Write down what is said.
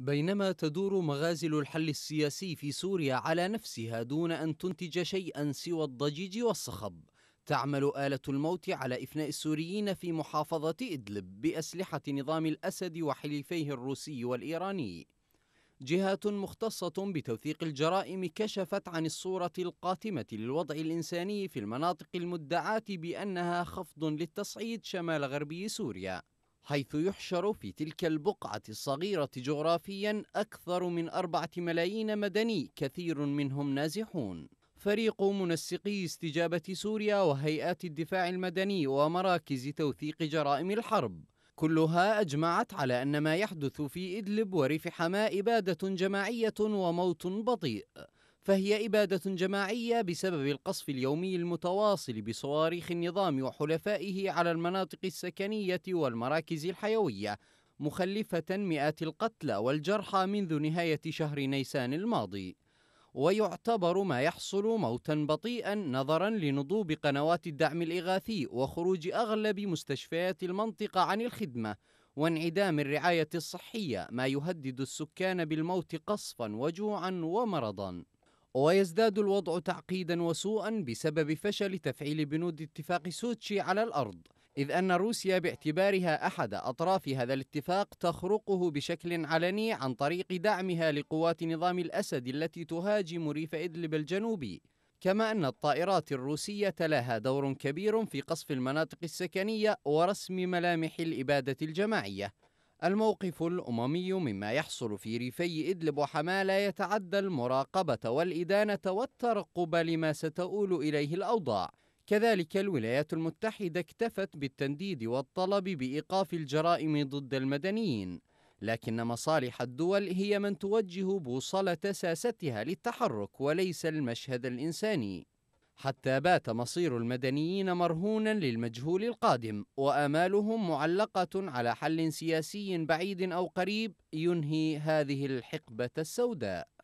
بينما تدور مغازل الحل السياسي في سوريا على نفسها دون أن تنتج شيئا سوى الضجيج والصخب تعمل آلة الموت على إفناء السوريين في محافظة إدلب بأسلحة نظام الأسد وحليفيه الروسي والإيراني جهات مختصة بتوثيق الجرائم كشفت عن الصورة القاتمة للوضع الإنساني في المناطق المدعاة بأنها خفض للتصعيد شمال غربي سوريا حيث يحشر في تلك البقعة الصغيرة جغرافيا أكثر من أربعة ملايين مدني كثير منهم نازحون فريق منسقي استجابة سوريا وهيئات الدفاع المدني ومراكز توثيق جرائم الحرب كلها أجمعت على أن ما يحدث في إدلب وريف حماة إبادة جماعية وموت بطيء فهي إبادة جماعية بسبب القصف اليومي المتواصل بصواريخ النظام وحلفائه على المناطق السكنية والمراكز الحيوية مخلفة مئات القتلى والجرحى منذ نهاية شهر نيسان الماضي ويعتبر ما يحصل موتا بطيئا نظرا لنضوب قنوات الدعم الإغاثي وخروج أغلب مستشفيات المنطقة عن الخدمة وانعدام الرعاية الصحية ما يهدد السكان بالموت قصفا وجوعا ومرضا ويزداد الوضع تعقيدا وسوءا بسبب فشل تفعيل بنود اتفاق سوتشي على الأرض إذ أن روسيا باعتبارها أحد أطراف هذا الاتفاق تخرقه بشكل علني عن طريق دعمها لقوات نظام الأسد التي تهاجم ريف إدلب الجنوبي كما أن الطائرات الروسية لها دور كبير في قصف المناطق السكنية ورسم ملامح الإبادة الجماعية الموقف الأممي مما يحصل في ريفي إدلب وحماة لا يتعدى المراقبة والإدانة والترقب لما ستؤول إليه الأوضاع كذلك الولايات المتحدة اكتفت بالتنديد والطلب بإيقاف الجرائم ضد المدنيين لكن مصالح الدول هي من توجه بوصلة ساستها للتحرك وليس المشهد الإنساني حتى بات مصير المدنيين مرهونا للمجهول القادم وامالهم معلقه على حل سياسي بعيد او قريب ينهي هذه الحقبه السوداء